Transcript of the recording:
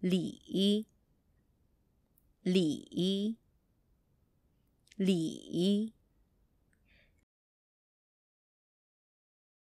李，李，李。